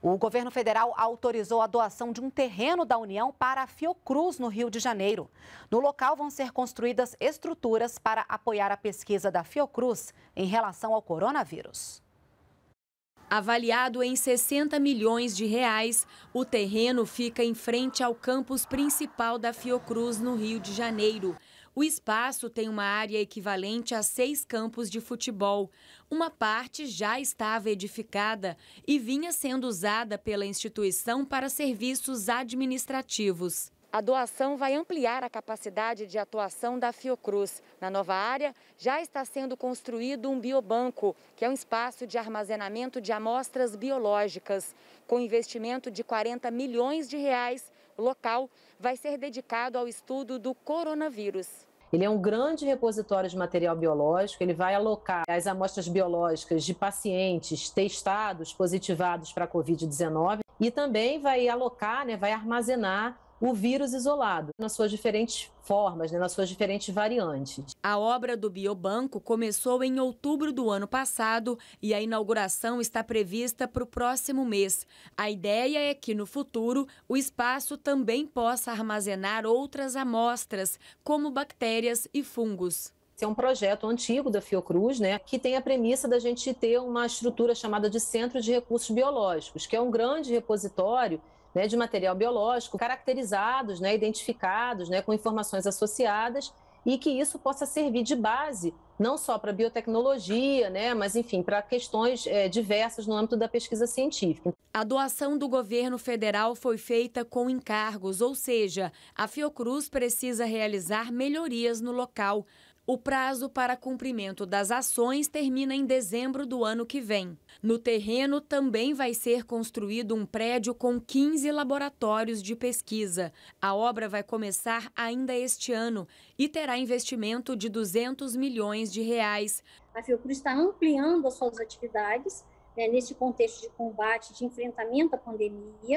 O governo federal autorizou a doação de um terreno da União para a Fiocruz, no Rio de Janeiro. No local vão ser construídas estruturas para apoiar a pesquisa da Fiocruz em relação ao coronavírus. Avaliado em 60 milhões de reais, o terreno fica em frente ao campus principal da Fiocruz, no Rio de Janeiro. O espaço tem uma área equivalente a seis campos de futebol. Uma parte já estava edificada e vinha sendo usada pela instituição para serviços administrativos. A doação vai ampliar a capacidade de atuação da Fiocruz. Na nova área, já está sendo construído um biobanco, que é um espaço de armazenamento de amostras biológicas. Com investimento de 40 milhões de reais, o local vai ser dedicado ao estudo do coronavírus. Ele é um grande repositório de material biológico, ele vai alocar as amostras biológicas de pacientes testados, positivados para a Covid-19 e também vai alocar, né, vai armazenar o vírus isolado, nas suas diferentes formas, né, nas suas diferentes variantes. A obra do Biobanco começou em outubro do ano passado e a inauguração está prevista para o próximo mês. A ideia é que, no futuro, o espaço também possa armazenar outras amostras, como bactérias e fungos. Esse é um projeto antigo da Fiocruz, né, que tem a premissa da gente ter uma estrutura chamada de Centro de Recursos Biológicos, que é um grande repositório né, de material biológico, caracterizados, né, identificados, né, com informações associadas, e que isso possa servir de base não só para biotecnologia, né, mas enfim, para questões é, diversas no âmbito da pesquisa científica. A doação do governo federal foi feita com encargos, ou seja, a Fiocruz precisa realizar melhorias no local. O prazo para cumprimento das ações termina em dezembro do ano que vem. No terreno também vai ser construído um prédio com 15 laboratórios de pesquisa. A obra vai começar ainda este ano e terá investimento de 200 milhões de reais. A Fiocruz está ampliando as suas atividades né, contexto de combate, de enfrentamento à pandemia.